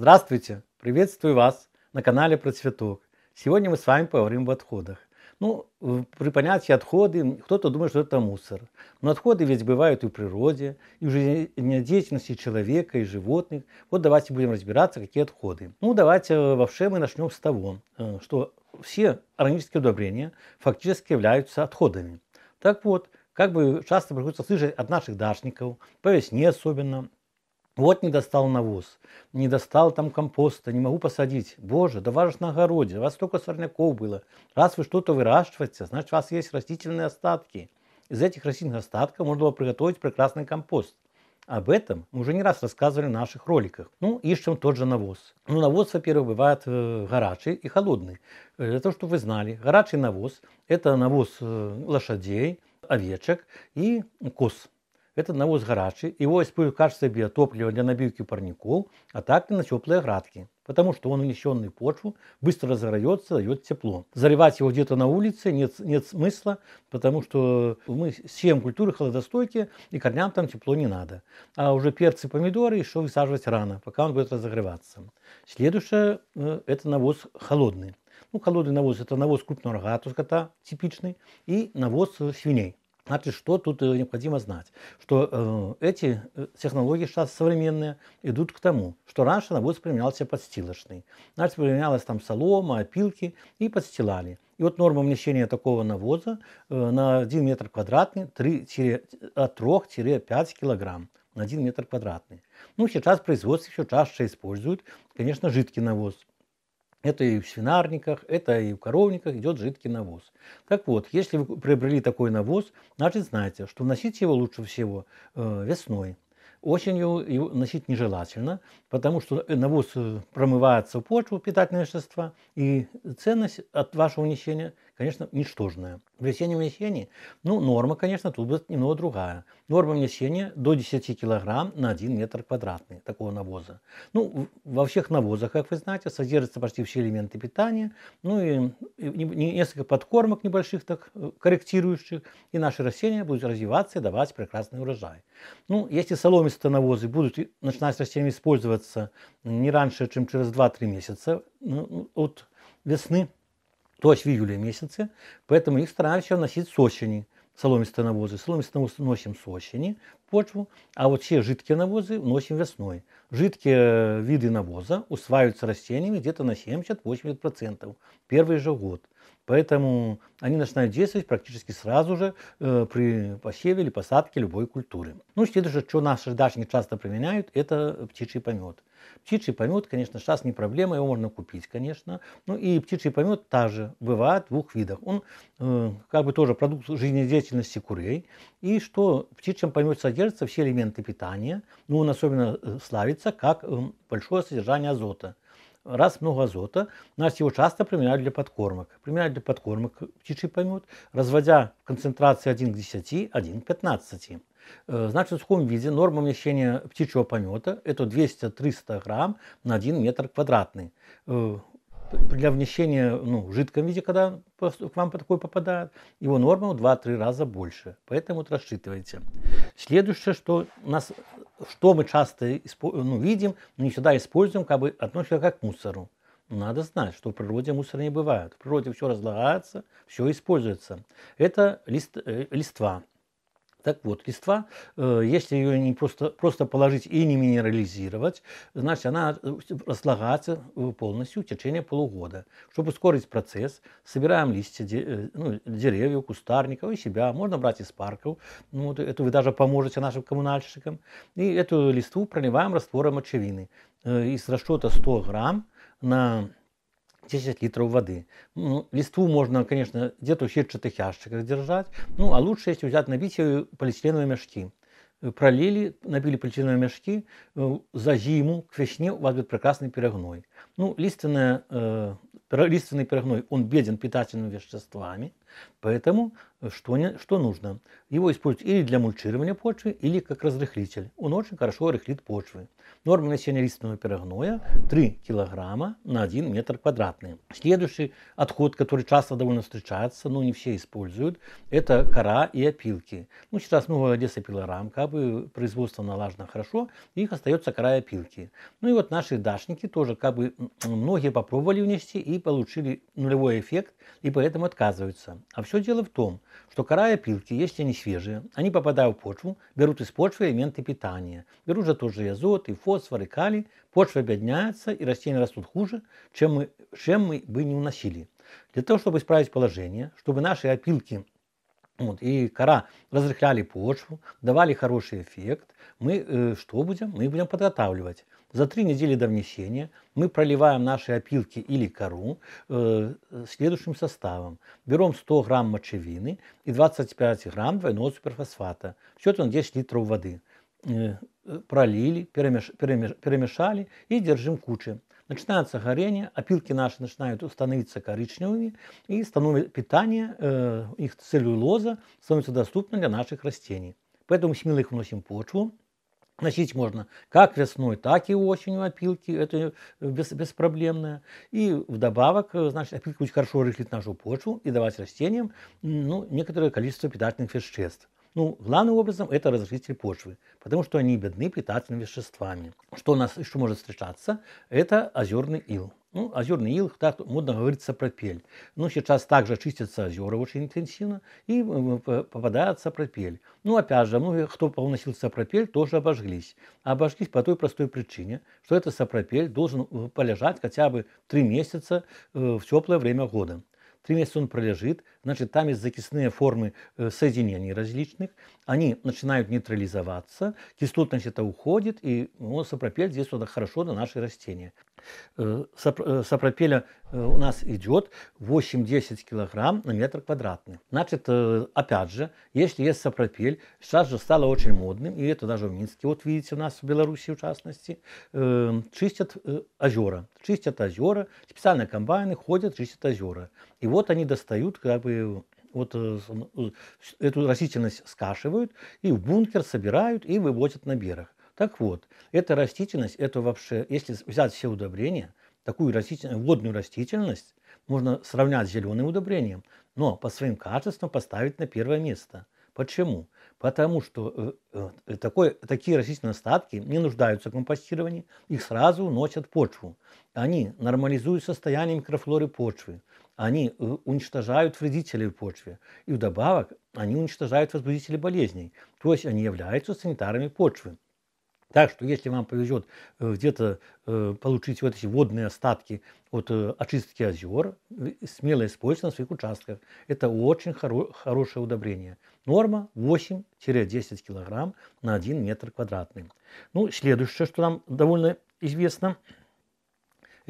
Здравствуйте! Приветствую вас на канале про цветок. Сегодня мы с вами поговорим об отходах. Ну, э, при понятии отходы, кто-то думает, что это мусор. Но отходы ведь бывают и в природе, и в жизнедеятельности человека, и животных. Вот давайте будем разбираться, какие отходы. Ну, давайте э, вообще мы начнем с того, э, что все органические удобрения фактически являются отходами. Так вот, как бы часто приходится слышать от наших дашников, по весне особенно, вот не достал навоз, не достал там компоста, не могу посадить. Боже, да вас на огороде, у вас столько сорняков было. Раз вы что-то выращиваете, значит у вас есть растительные остатки. Из этих растительных остатков можно было приготовить прекрасный компост. Об этом мы уже не раз рассказывали в наших роликах. Ну, ищем тот же навоз. Ну, навоз, во-первых, бывает э, горячий и холодный. Э, для того, чтобы вы знали, горячий навоз – это навоз э, лошадей, овечек и коз это навоз горячий, его используют в качестве биотоплива для набивки парников, а также на теплые градки, потому что он унесенный в почву, быстро разгорается, дает тепло. Заливать его где-то на улице нет, нет смысла, потому что мы сеем культуры холодостойкие, и корням там тепло не надо. А уже перцы, помидоры еще высаживать рано, пока он будет разогреваться. Следующее э, – это навоз холодный. Ну, холодный навоз – это навоз крупного рогатого скота, типичный, и навоз свиней. Значит, что тут э, необходимо знать? Что э, эти э, технологии сейчас современные идут к тому, что раньше навоз применялся подстилочный. Значит, применялась там солома, опилки и подстилали. И вот норма внесения такого навоза на 1 метр квадратный 3, от 3-5 килограмм на 1 метр квадратный. Ну, сейчас производство все чаще используют, конечно, жидкий навоз – это и в свинарниках, это и в коровниках идет жидкий навоз. Так вот, если вы приобрели такой навоз, значит знаете, что вносить его лучше всего э, весной. Осенью его носить нежелательно, потому что э, навоз э, промывается в почву питательные вещества, и ценность от вашего внесения – конечно, ничтожная. Внесение внесений, ну, норма, конечно, тут будет немного другая. Норма внесения до 10 кг на 1 метр квадратный такого навоза. Ну, во всех навозах, как вы знаете, содержатся почти все элементы питания, ну и, и несколько подкормок небольших, так э, корректирующих, и наши растения будут развиваться и давать прекрасный урожай. Ну, если соломистые навозы будут начинать с растениями использоваться не раньше, чем через 2-3 месяца ну, ну, от весны то есть в июле месяце, поэтому их стараемся носить с осени. Соломистые навозы. Соломистые навозы носим с осени почву, а вот все жидкие навозы носим весной. Жидкие э, виды навоза усваиваются растениями где-то на 70-80% первый же год. Поэтому они начинают действовать практически сразу же э, при посеве или посадке любой культуры. Ну, следующее, что наши дачники часто применяют, это птичий помет. Птичий помет, конечно, сейчас не проблема, его можно купить, конечно. Ну и птичий помет также бывает в двух видах. Он э, как бы тоже продукт жизнедеятельности курей. И что в птичьем помете содержатся все элементы питания, ну он особенно э, славится как э, большое содержание азота раз много азота, нас его часто применяют для подкормок. Применяют для подкормок птичий помет, разводя концентрации 1 к 10, 1 к 15. Э, значит, в сухом виде норма вмещения птичьего помета – это 200-300 грамм на 1 метр квадратный э, для внесения ну, в жидком виде, когда к вам такой попадает, его норма в 2-3 раза больше. Поэтому вот рассчитывайте. Следующее, что у нас что мы часто ну, видим, но не всегда используем, как бы относим как к мусору. Надо знать, что в природе мусора не бывает. В природе все разлагается, все используется. Это лист, э, листва, так вот, листва, э, если ее не просто, просто положить и не минерализировать, значит, она э, разлагается э, полностью в течение полугода. Чтобы ускорить процесс, собираем листья ну, деревьев, кустарников и себя. Можно брать из парков. Ну, вот это вы даже поможете нашим коммунальщикам. И эту листву проливаем раствором мочевины. Из расчета 100 грамм на 10 литров воды. Ну, листву можно, конечно, где-то в щирчатых ящиках держать. Ну, а лучше, если взять, набить ее полиэтиленовые мешки. Пролили, набили полиэтиленовые мешки, э, за зиму к весне у вас будет прекрасный пирогной. Ну, лиственная, э, лиственный пирогной, он беден питательными веществами – Поэтому э, что, не, что нужно? Его используют или для мульчирования почвы, или как разрыхлитель. Он очень хорошо рыхлит почвы. Норма насения лиственного пирогноя 3 кг на 1 метр квадратный. Следующий отход, который часто довольно встречается, но не все используют, это кора и опилки. Ну, сейчас новая Одесса пилорам, как бы производство налажено хорошо, и их остается кора и опилки. Ну и вот наши дашники тоже как бы многие попробовали внести и получили нулевой эффект, и поэтому отказываются. А все дело в том, что кора и опилки, если они свежие, они попадают в почву, берут из почвы элементы питания. Берут же тот же азот, и фосфор, и калий. Почва обедняется, и растения растут хуже, чем мы, чем мы бы не уносили. Для того, чтобы исправить положение, чтобы наши опилки вот, и кора разрыхляли почву, давали хороший эффект, мы э, что будем? Мы будем подготавливать. За три недели до внесения мы проливаем наши опилки или кору э, следующим составом. Берем 100 грамм мочевины и 25 грамм двойного суперфосфата. В счет он 10 литров воды. Э, э, пролили, перемеш, перемеш, перемешали и держим куче. Начинается горение, опилки наши начинают становиться коричневыми, и становится питание, э, их целлюлоза становится доступна для наших растений. Поэтому смело их вносим в почву, Носить можно как весной, так и осенью опилки, это э, без беспроблемное. И вдобавок, э, значит, опилки очень хорошо рыхлит нашу почву и давать растениям ну, некоторое количество питательных веществ. Ну, главным образом это разрушители почвы, потому что они бедны питательными веществами. Что у нас еще может встречаться, это озерный ил. Ну, озерный ил, так модно говорить, сапропель. Ну, сейчас также чистятся озера очень интенсивно и э, попадает сапропель. Ну, опять же, многие, кто уносил сапропель, тоже обожглись. Обожглись по той простой причине, что этот сапропель должен э, полежать хотя бы три месяца э, в теплое время года три месяца он пролежит, значит, там есть закисные формы соединений различных, они начинают нейтрализоваться, кислотность это уходит, и ну, сапропель здесь вот хорошо на наши растения. Э, сапропеля э, э, у нас идет 8-10 килограмм на метр квадратный. Значит, опять же, если есть сапропель, сейчас же стало очень модным, и это даже в Минске, вот видите, у нас в Беларуси в частности, чистят озера. Чистят озера, специальные комбайны ходят, чистят озера. И вот они достают как бы вот эту растительность скашивают и в бункер собирают и вывозят на берег. Так вот, эта растительность, это вообще, если взять все удобрения, такую растительность, водную растительность можно сравнять с зеленым удобрением, но по своим качествам поставить на первое место. Почему? Потому что э, э, такой, такие растительные остатки не нуждаются в компостировании, их сразу уносят почву. Они нормализуют состояние микрофлоры почвы, они э, уничтожают вредителей в почве, и вдобавок они уничтожают возбудителей болезней, то есть они являются санитарами почвы. Так что если вам повезет э, где-то э, получить вот эти водные остатки от э, очистки озер, смело используйте на своих участках. Это очень хоро хорошее удобрение. Норма 8-10 кг на 1 метр квадратный. Ну, следующее, что нам довольно известно –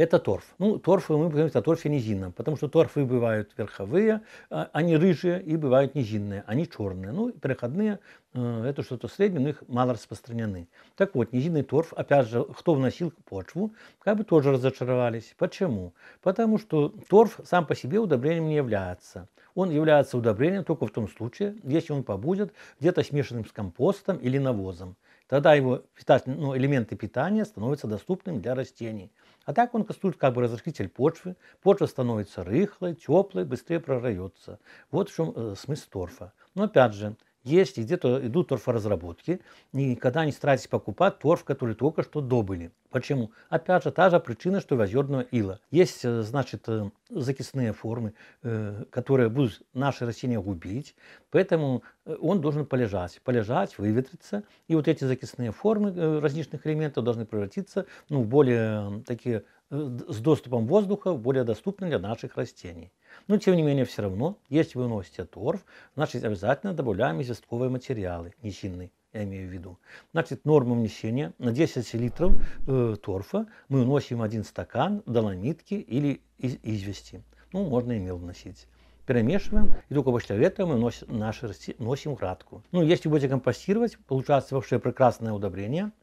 это торф. Ну, торф, мы говорим о торфе низинном, потому что торфы бывают верховые, а, они рыжие и бывают низинные, они черные. Ну, переходные, э, это что-то среднее, но их мало распространены. Так вот, низинный торф, опять же, кто вносил почву, как бы тоже разочаровались. Почему? Потому что торф сам по себе удобрением не является. Он является удобрением только в том случае, если он побудет где-то смешанным с компостом или навозом. Тогда его питательные, ну, элементы питания становятся доступными для растений. А так он конструирует как бы разрушитель почвы. Почва становится рыхлой, теплой, быстрее прорается. Вот в чем э, смысл торфа. Но опять же, если где-то идут торфоразработки, никогда не старайтесь покупать торф, который только что добыли. Почему? Опять же, та же причина, что в возерного ила. Есть, э, значит, э, закисные формы, э, которые будут наши растения губить, поэтому он должен полежать, полежать, выветриться, и вот эти закисные формы различных элементов должны превратиться ну, в более такие Э, с доступом воздуха более доступны для наших растений. Но, тем не менее, все равно, если вы носите торф, значит, обязательно добавляем известковые материалы, низинные я имею в виду. Значит, норма внесения на 10 литров э, торфа мы вносим один стакан доломитки или из извести. Ну, можно и мел вносить. Перемешиваем, и только после этого мы носим, наши, носим градку. Ну, если будете компостировать, получается вообще прекрасное удобрение –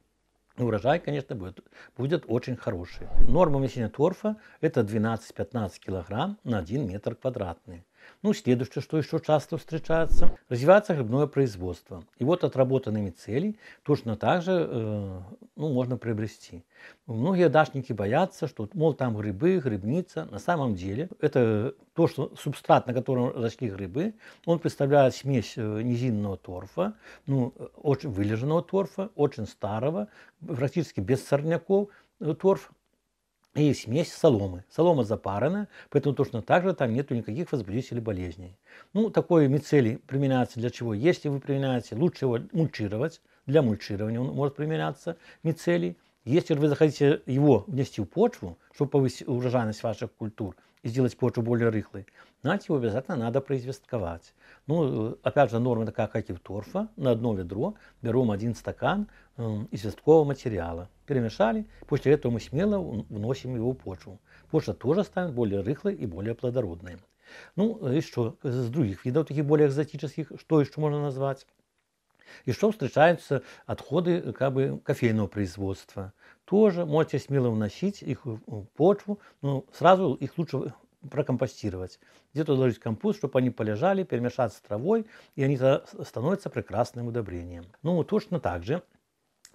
урожай, конечно, будет, будет очень хороший. Норма внесения торфа – это 12-15 килограмм на 1 метр квадратный. Ну, следующее, что еще часто встречается, развивается грибное производство. И вот отработанными целей точно так же э, ну, можно приобрести. Многие дашники боятся, что, мол, там грибы, грибница. На самом деле, это то, что субстрат, на котором росли грибы, он представляет смесь э, низинного торфа, ну, очень вылеженного торфа, очень старого, практически без сорняков, э, торф и смесь соломы. Солома запарена, поэтому точно так же там нету никаких возбудителей болезней. Ну, такой мицелий применяется для чего? Если вы применяете, лучше его мульчировать. Для мульчирования он может применяться, мицелий. Если вы захотите его внести в почву, чтобы повысить урожайность ваших культур и сделать почву более рыхлой, знать его обязательно надо произвестковать. Ну, опять же, норма такая, как и в торфа, на одно ведро берем один стакан э, известкового материала перемешали. После этого мы смело вносим его в почву. Почва тоже станет более рыхлой и более плодородной. Ну, э, и что э, с других видов, таких более экзотических, что еще можно назвать? И что встречаются отходы э, как бы, кофейного производства. Тоже можете смело вносить их в почву, но сразу их лучше прокомпостировать. Где-то доложить компост, чтобы они полежали, перемешаться с травой, и они становятся прекрасным удобрением. Ну, точно так же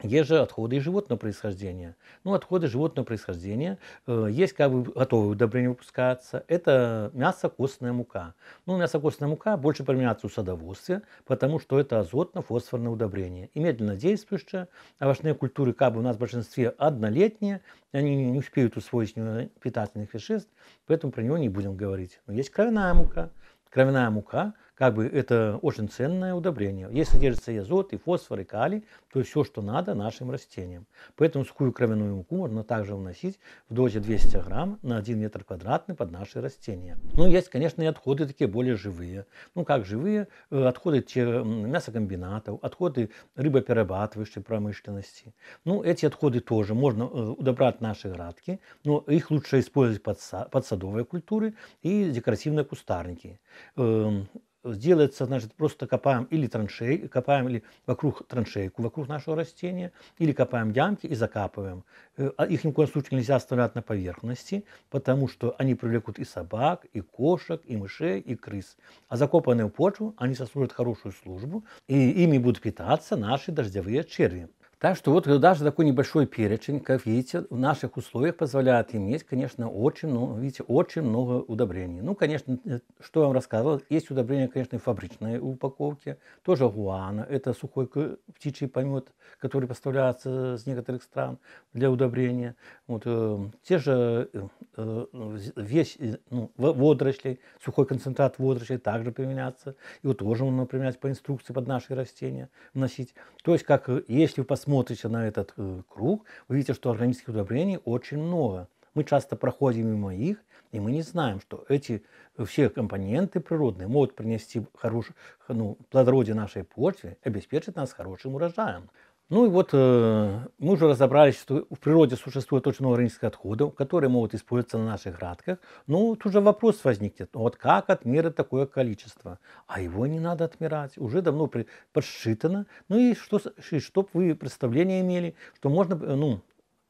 есть же отходы животного происхождения. Ну, отходы животного происхождения. Э, есть как бы готовые удобрения выпускаться. Это мясо, костная мука. Ну, мясо, костная мука больше применяется у садоводстве, потому что это азотно-фосфорное удобрение. И медленно действующее. Овощные культуры как бы у нас в большинстве однолетние. Они не успеют усвоить питательных веществ, поэтому про него не будем говорить. Но есть кровяная мука. Кровяная мука, как бы это очень ценное удобрение. Есть содержится и азот, и фосфор, и калий, то есть все, что надо нашим растениям. Поэтому сухую кровяную муку можно также вносить в дозе 200 грамм на 1 метр квадратный под наши растения. Ну, есть, конечно, и отходы такие более живые. Ну, как живые, э, отходы мясокомбинатов, отходы рыбоперерабатывающей промышленности. Ну, эти отходы тоже можно э, удобрать наши градки, но их лучше использовать под, садовые культуры и декоративные кустарники эм, Сделается, значит, просто копаем или траншеи, копаем или вокруг траншейку, вокруг нашего растения, или копаем ямки и закапываем. Э, а их ни в коем случае нельзя оставлять на поверхности, потому что они привлекут и собак, и кошек, и мышей, и крыс. А закопанные в почву они сослужат хорошую службу, и ими будут питаться наши дождевые черви. Так что вот даже такой небольшой перечень, как видите, в наших условиях позволяет иметь, конечно, очень, ну, видите, очень много удобрений. Ну, конечно, э, что я вам рассказывал, есть удобрения, конечно, в фабричной упаковке, тоже гуана, это сухой птичий помет, который поставляется с некоторых стран для удобрения. Вот, э, те же э, вещь, э, ну, э, ну водоросли, сухой концентрат водорослей также применяется. Его тоже можно применять по инструкции под наши растения, вносить. То есть, как если вы посмотрите, смотрите на этот э, круг, вы видите, что органических удобрений очень много. Мы часто проходим мимо их, и мы не знаем, что эти э, все компоненты природные могут принести хорош, ну, плодородие нашей почве, обеспечить нас хорошим урожаем. Ну и вот э, мы уже разобрались, что в природе существует очень много органических отходов, которые могут использоваться на наших градках. Ну, тут же вопрос возникнет, ну вот как отмерить такое количество? А его не надо отмирать, уже давно при, подсчитано. Ну и что, и чтобы вы представление имели, что можно э, ну,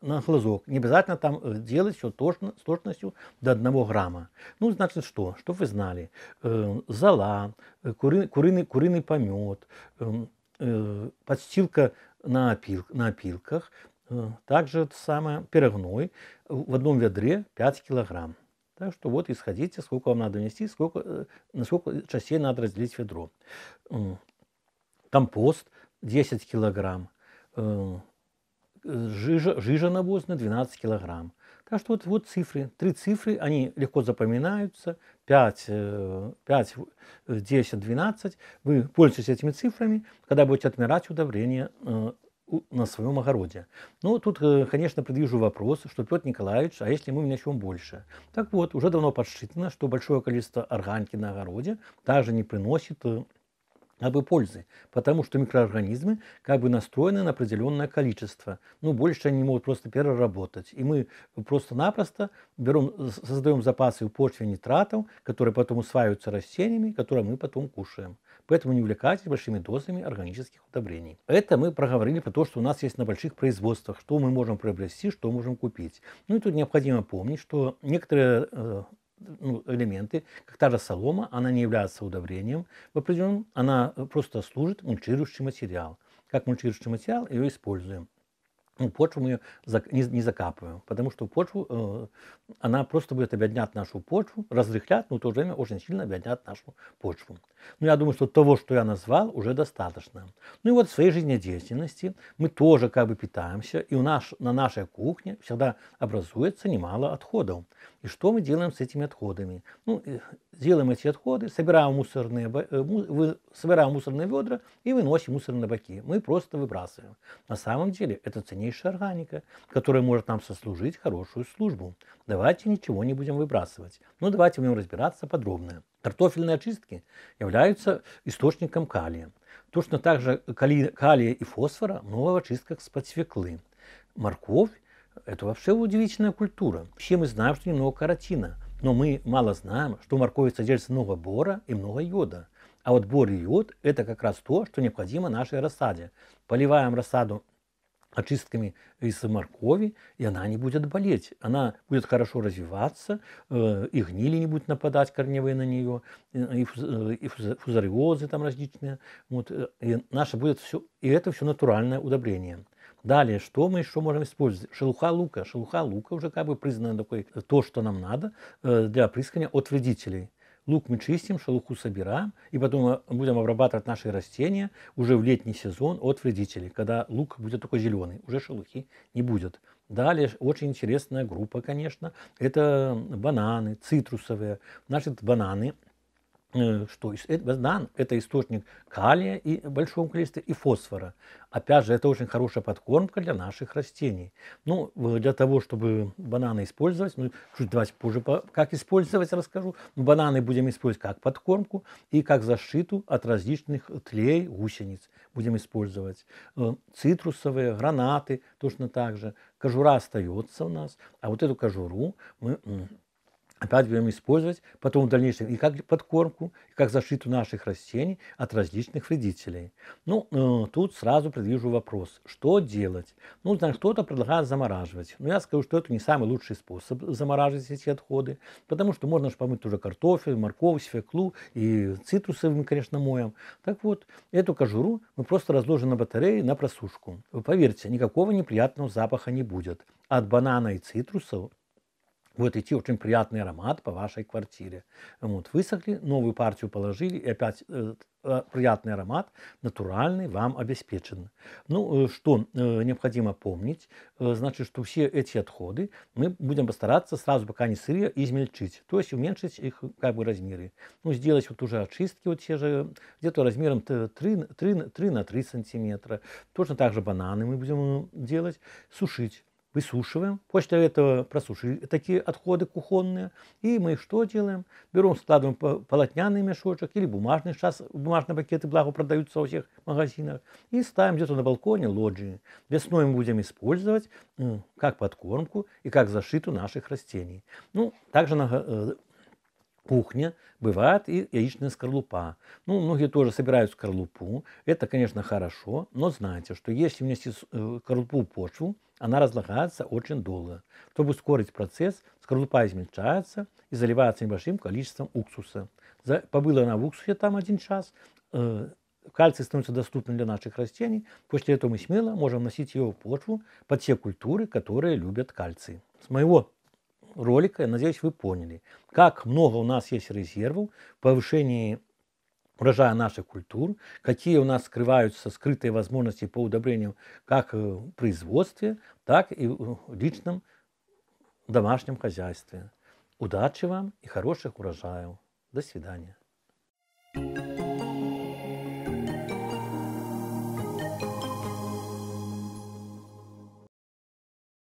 на глазок, не обязательно там э, делать все точно, с точностью до одного грамма. Ну, значит, что? Что вы знали? Э, зола, э, кури, куриный, куриный помет, эм, э, подстилка на, опил, на опилках. Э, также самое пирогной в одном ведре 5 килограмм. Так что вот исходите, сколько вам надо внести, сколько, э, на сколько частей надо разделить ведро. Компост 10 килограмм, э, жижа, жижа навозная 12 килограмм. Так что вот, вот цифры, три цифры, они легко запоминаются, 5, 5, 10, 12. Вы пользуетесь этими цифрами, когда будете отмирать удобрения э, на своем огороде. Ну, тут, э, конечно, предвижу вопрос, что Петр Николаевич, а если мы начнем больше? Так вот, уже давно подсчитано, что большое количество органики на огороде также не приносит э, об их пользе, потому что микроорганизмы как бы настроены на определенное количество. Ну, больше они могут просто переработать. И мы просто-напросто берем, создаем запасы в нитратов, которые потом усваиваются растениями, которые мы потом кушаем. Поэтому не увлекайтесь большими дозами органических удобрений. Это мы проговорили про то, что у нас есть на больших производствах, что мы можем приобрести, что можем купить. Ну и тут необходимо помнить, что некоторые э, ну, элементы, как та же солома, она не является удобрением в определенном, она просто служит мульчирующий материал. Как мульчирующий материал ее используем ну почву мы не закапываем, потому что почву, э, она просто будет обеднять нашу почву, разрыхлять, но в то же время очень сильно обеднять нашу почву. Ну, я думаю, что того, что я назвал, уже достаточно. Ну и вот в своей жизнедеятельности мы тоже как бы питаемся, и у нас, на нашей кухне всегда образуется немало отходов. И что мы делаем с этими отходами? Ну, э, делаем эти отходы, собираем мусорные, э, собираем мусорные ведра и выносим мусорные баки. Мы просто выбрасываем. На самом деле это ценнейший низшая органика, которая может нам сослужить хорошую службу. Давайте ничего не будем выбрасывать, но ну, давайте в нем разбираться подробно. Картофельные очистки являются источником калия. Точно так же кали, калия и фосфора много в очистках с-под свеклы. Морковь – это вообще удивительная культура. Все мы знаем, что немного каротина, но мы мало знаем, что в моркови содержится много бора и много йода. А вот бор и йод – это как раз то, что необходимо нашей рассаде. Поливаем рассаду очистками из моркови, и она не будет болеть. Она будет хорошо развиваться, э, и гнили не будет нападать корневые на нее, и, э, э, фузариозы там различные. Вот, и, наше будет все, и это все натуральное удобрение. Далее, что мы еще можем использовать? Шелуха лука. Шелуха лука уже как бы признана такой, то, что нам надо для опрыскивания от вредителей. Лук мы чистим, шелуху собираем, и потом э, будем обрабатывать наши растения уже в летний сезон от вредителей, когда лук будет такой зеленый, уже шелухи не будет. Далее очень интересная группа, конечно, это бананы, цитрусовые. Значит, бананы – Э, что э, да, это источник калия и большого количества и фосфора. Опять же, это очень хорошая подкормка для наших растений. Ну, для того, чтобы бананы использовать, ну, чуть давайте позже как использовать расскажу. Но ну, бананы будем использовать как подкормку и как защиту от различных тлей гусениц будем использовать. Э, цитрусовые, гранаты точно так же. Кожура остается у нас, а вот эту кожуру мы опять будем использовать потом в дальнейшем и как подкормку, и как защиту наших растений от различных вредителей. Ну, э, тут сразу предвижу вопрос, что делать? Ну, значит, кто-то предлагает замораживать. Но я скажу, что это не самый лучший способ замораживать эти отходы, потому что можно же помыть уже картофель, морковь, свеклу и цитрусы мы, конечно, моем. Так вот, эту кожуру мы просто разложим на батарее на просушку. Вы поверьте, никакого неприятного запаха не будет. От банана и цитрусов будет идти очень приятный аромат по вашей квартире. Вот, высохли, новую партию положили, и опять э, э, приятный аромат, натуральный, вам обеспечен. Ну, э, что э, необходимо помнить, э, значит, что все эти отходы мы будем постараться сразу, пока не сырье, измельчить, то есть уменьшить их как бы размеры. Ну, сделать вот уже очистки вот те же, где-то размером 3, 3, 3 на 3 сантиметра. Точно так же бананы мы будем делать, сушить высушиваем, после этого просушили такие отходы кухонные, и мы что делаем? Берем, складываем полотняный мешочек или бумажный, сейчас бумажные пакеты, благо, продаются во всех магазинах, и ставим где-то на балконе лоджии. Весной мы будем использовать как подкормку и как защиту наших растений. Ну, также на э, кухня, бывает и яичная скорлупа. Ну, многие тоже собирают скорлупу. Это, конечно, хорошо, но знаете, что если внести э, скорлупу в почву, она разлагается очень долго. Чтобы ускорить процесс, скорлупа измельчается и заливается небольшим количеством уксуса. За, побыла она в уксусе там один час, э, кальций становится доступным для наших растений. После этого мы смело можем носить его в почву под те культуры, которые любят кальций. С моего ролика, я надеюсь, вы поняли, как много у нас есть резервов в повышении урожая наших культур, какие у нас скрываются скрытые возможности по удобрению как э, в производстве, так и в э, личном домашнем хозяйстве. Удачи вам и хороших урожаев. До свидания.